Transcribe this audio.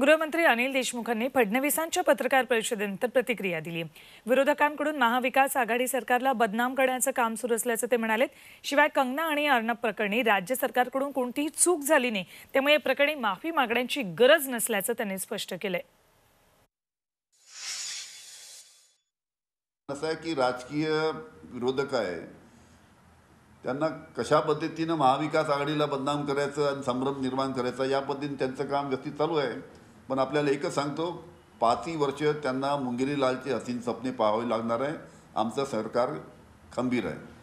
गृहमंत्री अनिल देशमुखांनी फडणवीसांच्या पत्रकार परिषदेनंतर प्रतिक्रिया दिली विरोधकांकडून महाविकास आघाडी सरकारला बदनाम करण्याचं काम सुरू असल्याचं ते म्हणाले शिवाय कंगना आणि अर्णब प्रकरणी राज्य सरकारकडून कोणतीही चूक झाली नाही त्यामुळे या प्रकरणी माफी मागण्याची गरज नसल्याचं त्यांनी स्पष्ट केलंय असं आहे की राजकीय विरोधक आहे त्यांना कशा पद्धतीनं महाविकास आघाडीला बदनाम करायचं आणि संभ्रम निर्माण करायचा या पद्धतीने त्यांचं काम व्यवस्थित चालू आहे पण आपल्याला एकच सांगतो पाचही वर्ष त्यांना मुंगेरीलालचे हसीन सपने पाहावे लागणार आहे आमचं सरकार खंबीर आहे